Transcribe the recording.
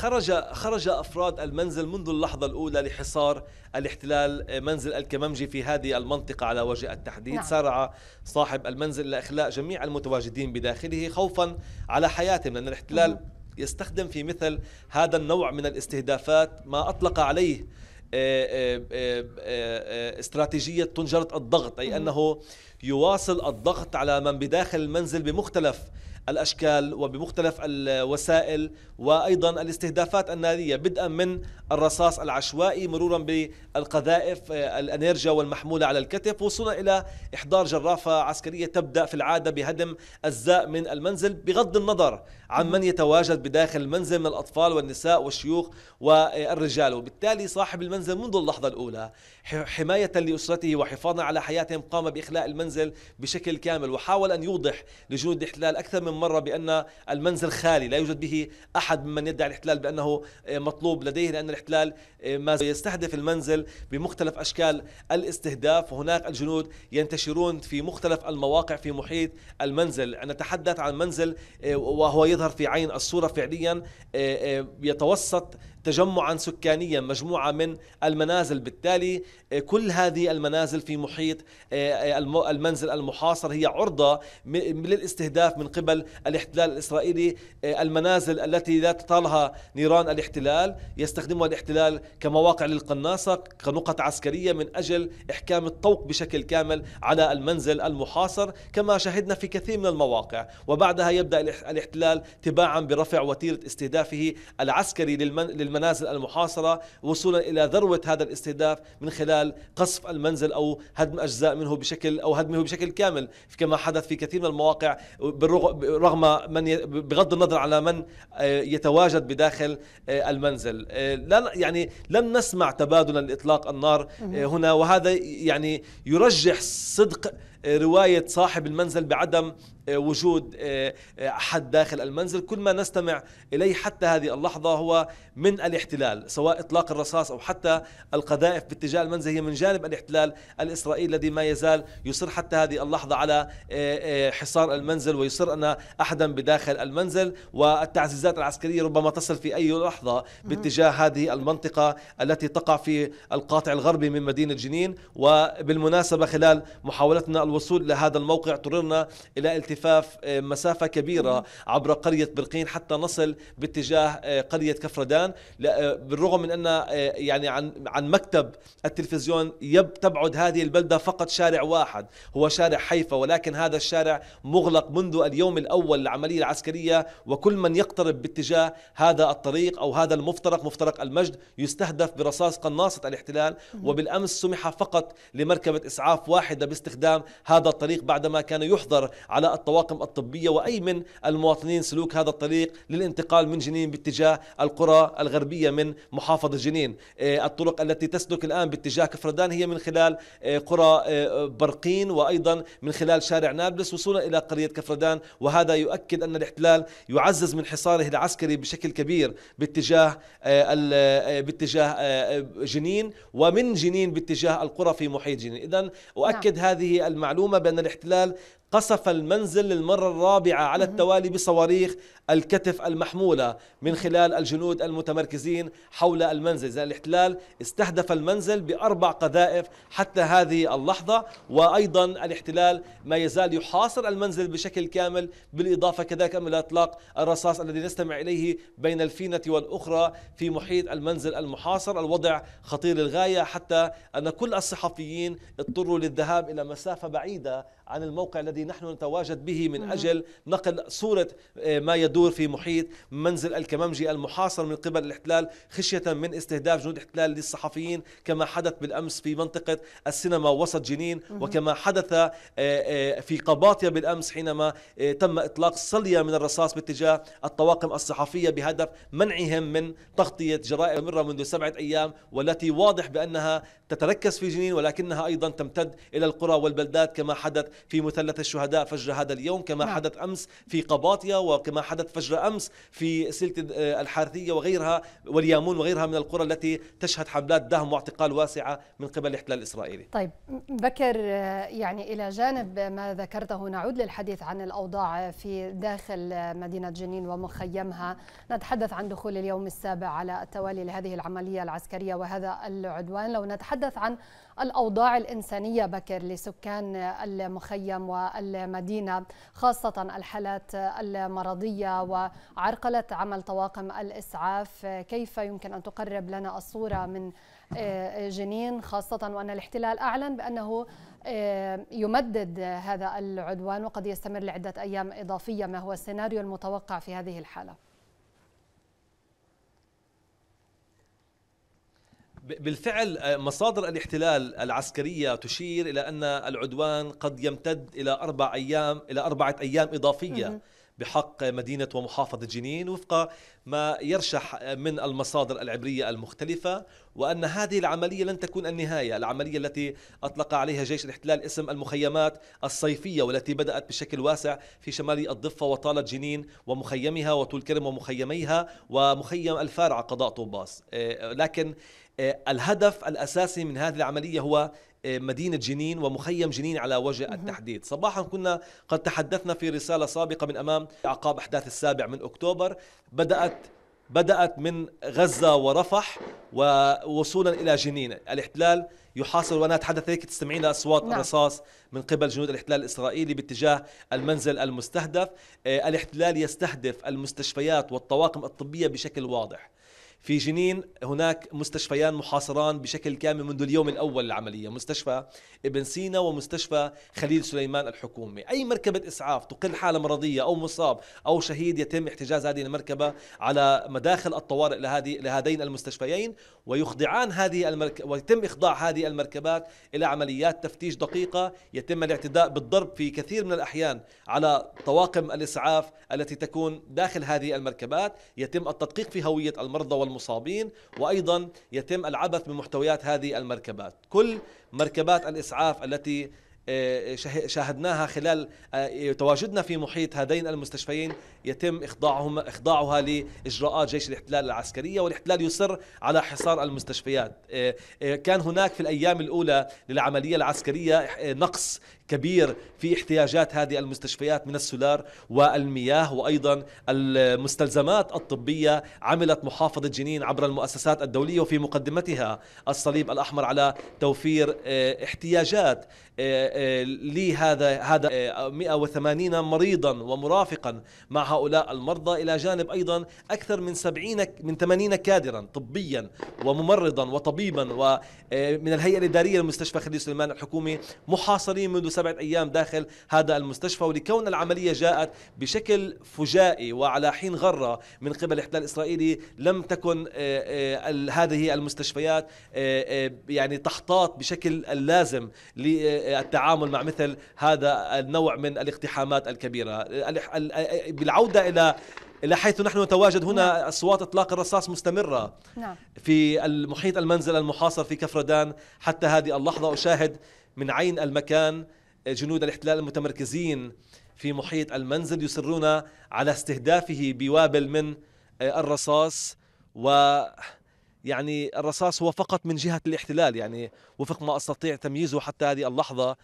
خرج خرج افراد المنزل منذ اللحظه الاولى لحصار الاحتلال آه، منزل الكممجي في هذه المنطقه على وجه التحديد، نعم. سارع صاحب المنزل الى اخلاء جميع المتواجدين بداخله خوفا على حياتهم لان الاحتلال مم. يستخدم في مثل هذا النوع من الاستهدافات ما اطلق عليه آه، آه، استراتيجية طنجرة الضغط أي أنه يواصل الضغط على من بداخل المنزل بمختلف الأشكال وبمختلف الوسائل وأيضا الاستهدافات النارية بدءا من الرصاص العشوائي مرورا بالقذائف آه، الأنيرجا والمحمولة على الكتف وصولا إلى إحضار جرافة عسكرية تبدأ في العادة بهدم أجزاء من المنزل بغض النظر عن من يتواجد بداخل المنزل من الأطفال والنساء والشيوخ والرجال وبالتالي صاحب المنزل منذ اللحظة الأولى حماية لأسرته وحفاظا على حياتهم قام بإخلاء المنزل بشكل كامل وحاول أن يوضح لجنود الاحتلال أكثر من من مرة بأن المنزل خالي لا يوجد به أحد ممن يدعي الاحتلال بأنه آه، مطلوب لديه لأن الاحتلال آه، ما يستهدف المنزل بمختلف أشكال الاستهداف وهناك الجنود ينتشرون في مختلف المواقع في محيط المنزل نتحدث عن منزل آه، وهو يظهر في عين الصورة فعليا يتوسط تجمعا سكانيا مجموعة من المنازل بالتالي آه، كل هذه المنازل في محيط آه، آه، المنزل المحاصر هي عرضة للاستهداف من قبل الاحتلال الإسرائيلي المنازل التي لا تطالها نيران الاحتلال يستخدمها الاحتلال كمواقع للقناصة كنقط عسكرية من أجل إحكام الطوق بشكل كامل على المنزل المحاصر كما شهدنا في كثير من المواقع وبعدها يبدأ الاحتلال تباعا برفع وتيرة استهدافه العسكري للمن... بالمنازل المحاصرة وصولا إلى ذروة هذا الاستهداف من خلال قصف المنزل أو هدم أجزاء منه بشكل أو هدمه بشكل كامل كما حدث في كثير من المواقع رغم من بغض النظر على من آه، يتواجد بداخل آه، المنزل آه، لا يعني لم نسمع تبادلا لإطلاق النار هنا وهذا يعني يرجح صدق رواية صاحب المنزل بعدم آه، وجود آه، آه، أحد داخل المنزل كل ما نستمع إليه حتى هذه اللحظة هو من الاحتلال سواء إطلاق الرصاص أو حتى القذائف باتجاه المنزل هي من جانب الاحتلال الإسرائيلي الذي ما يزال يصر حتى هذه اللحظة على حصار المنزل ويصر أن أحدا بداخل المنزل والتعزيزات العسكرية ربما تصل في أي لحظة باتجاه هذه المنطقة التي تقع في القاطع الغربي من مدينة جنين وبالمناسبة خلال محاولتنا الوصول لهذا الموقع اضطررنا إلى التفاف آه، مسافة كبيرة عبر قرية برقين حتى نصل باتجاه آه، قرية كفردان آه، بالرغم من أن يعني عن عن مكتب التلفزيون يب تبعد هذه البلدة فقط شارع واحد هو شارع حيفا ولكن هذا الشارع مغلق منذ اليوم الأول للعملية العسكرية وكل من يقترب باتجاه هذا الطريق أو هذا المفترق مفترق المجد يستهدف برصاص قناصة الاحتلال وبالأمس سمح فقط لمركبة إسعاف واحدة باستخدام هذا الطريق بعدما كان يحظر على الطواقم الطبية وأي من المواطنين سلوك هذا الطريق للانتقال من جنين باتجاه القرى الغربية من محافظة جنين إيه، الطرق التي تسلك الآن باتجاه كفردان هي من خلال إيه، قرى إيه، برقين وأيضا من خلال شارع نابلس وصولا إلى قرية كفردان وهذا يؤكد أن الاحتلال يعزز من حصاره العسكري بشكل كبير باتجاه باتجاه جنين ومن جنين باتجاه القرى في محيط جنين إذا أؤكد نعم. هذه المعلومات المعلومة بأن الاحتلال قصف المنزل للمرة الرابعة على التوالي بصواريخ الكتف المحمولة من خلال الجنود المتمركزين حول المنزل زي الاحتلال استهدف المنزل بأربع قذائف حتى هذه اللحظة وأيضا الاحتلال ما يزال يحاصر المنزل بشكل كامل بالإضافة كذلك إلى إطلاق الرصاص الذي نستمع إليه بين الفينة والأخرى في محيط المنزل المحاصر الوضع خطير للغاية حتى أن كل الصحفيين اضطروا للذهاب إلى مسافة بعيدة عن الموقع الذي نحن نتواجد به من أجل نقل صورة آه، ما يدور في محيط منزل الكممجي المحاصر من قبل الاحتلال خشية من استهداف جنود الاحتلال للصحفيين كما حدث بالأمس في منطقة السينما وسط جنين وكما حدث آه، آه، في قباطية بالأمس حينما تم إطلاق صلية من الرصاص باتجاه الطواقم الصحفية بهدف منعهم من تغطية جرائم مرة منذ سبعة أيام والتي واضح بأنها تتركز في جنين ولكنها أيضا تمتد إلى القرى والبلدات كما حدث في مثلث الشهداء فجر هذا اليوم كما نعم. حدث أمس في قباطية وكما حدث فجر أمس في سلك آه، الحارثية وغيرها واليامون وغيرها من القرى التي تشهد حملات دهم واعتقال واسعة من قبل الاحتلال الإسرائيلي طيب بكر آه، يعني إلى جانب ما ذكرته نعود للحديث عن الأوضاع في داخل آه، مدينة جنين ومخيمها نتحدث عن دخول اليوم السابع على التوالي لهذه العملية العسكرية وهذا العدوان لو نتحدث عن الأوضاع الإنسانية بكر لسكان المخيم والمدينة خاصة الحالات المرضية وعرقلة عمل طواقم الإسعاف كيف يمكن أن تقرب لنا الصورة من آه، جنين خاصة وأن الاحتلال أعلن بأنه آه، يمدد هذا العدوان وقد يستمر لعدة أيام إضافية ما هو السيناريو المتوقع في هذه الحالة؟ بالفعل آه، مصادر الاحتلال العسكرية تشير إلى أن العدوان قد يمتد إلى أربع أيام إلى أربعة أيام إضافية بحق مدينة ومحافظة جنين وفق ما يرشح من المصادر العبرية المختلفة وأن هذه العملية لن تكون النهاية العملية التي أطلق عليها جيش الاحتلال اسم المخيمات الصيفية والتي بدأت بشكل واسع في شمال الضفة وطالت جنين ومخيمها وطول كرم ومخيميها ومخيم الفارعة قضاء طوباس إيه، لكن إيه، الهدف الأساسي من هذه العملية هو مدينة جنين ومخيم جنين على وجه التحديد صباحا كنا قد تحدثنا في رسالة سابقة من أمام أعقاب أحداث السابع من أكتوبر بدأت بدأت من غزة ورفح ووصولا إلى جنين الاحتلال يحاصر وأنا أتحدث هيك تستمعين لأصوات نعم. الرصاص من قبل جنود الاحتلال الإسرائيلي باتجاه المنزل المستهدف آه، الاحتلال يستهدف المستشفيات والطواقم الطبية بشكل واضح في جنين هناك مستشفيان محاصران بشكل كامل منذ اليوم الأول للعملية مستشفى ابن سينا ومستشفى خليل سليمان الحكومي أي مركبة إسعاف تقل حالة مرضية أو مصاب أو شهيد يتم احتجاز هذه المركبة على مداخل الطوارئ لهذه لهذين المستشفيين ويخضعان هذه المرك... ويتم إخضاع هذه المركبات إلى عمليات تفتيش دقيقة يتم الاعتداء بالضرب في كثير من الأحيان على طواقم الإسعاف التي تكون داخل هذه المركبات يتم التدقيق في هوية المرضى وال المصابين وأيضا يتم العبث بمحتويات هذه المركبات كل مركبات الإسعاف التي شاهدناها خلال آه، تواجدنا في محيط هذين المستشفيين يتم إخضاعهم إخضاعها لإجراءات جيش الاحتلال العسكرية والاحتلال يصر على حصار المستشفيات آه، آه، كان هناك في الأيام الأولى للعملية العسكرية نقص كبير في احتياجات هذه المستشفيات من السولار والمياه وايضا المستلزمات الطبيه عملت محافظه جنين عبر المؤسسات الدوليه وفي مقدمتها الصليب الاحمر على توفير احتياجات آه، لي هذا هذا 180 آه، مريضا ومرافقا مع هؤلاء المرضى الى جانب ايضا اكثر من 70 من 80 كادرا طبيا وممرضا وطبيبا ومن آه، الهيئه الاداريه لمستشفى خليل سليمان الحكومي محاصرين منذ سبعه ايام داخل هذا المستشفى ولكون العمليه جاءت بشكل فجائي وعلى حين غره من قبل الاحتلال الاسرائيلي لم تكن هذه المستشفيات يعني تحتاط بشكل اللازم للتعامل التعامل مع مثل هذا النوع من الاقتحامات الكبيره بالعوده الى الى حيث نحن نتواجد هنا نعم. اصوات اطلاق الرصاص مستمره نعم. في المحيط المنزل المحاصر في كفردان حتى هذه اللحظه اشاهد من عين المكان جنود الاحتلال المتمركزين في محيط المنزل يصرون على استهدافه بوابل من آه، الرصاص و يعني الرصاص هو فقط من جهة الاحتلال يعني وفق ما أستطيع تمييزه حتى هذه اللحظة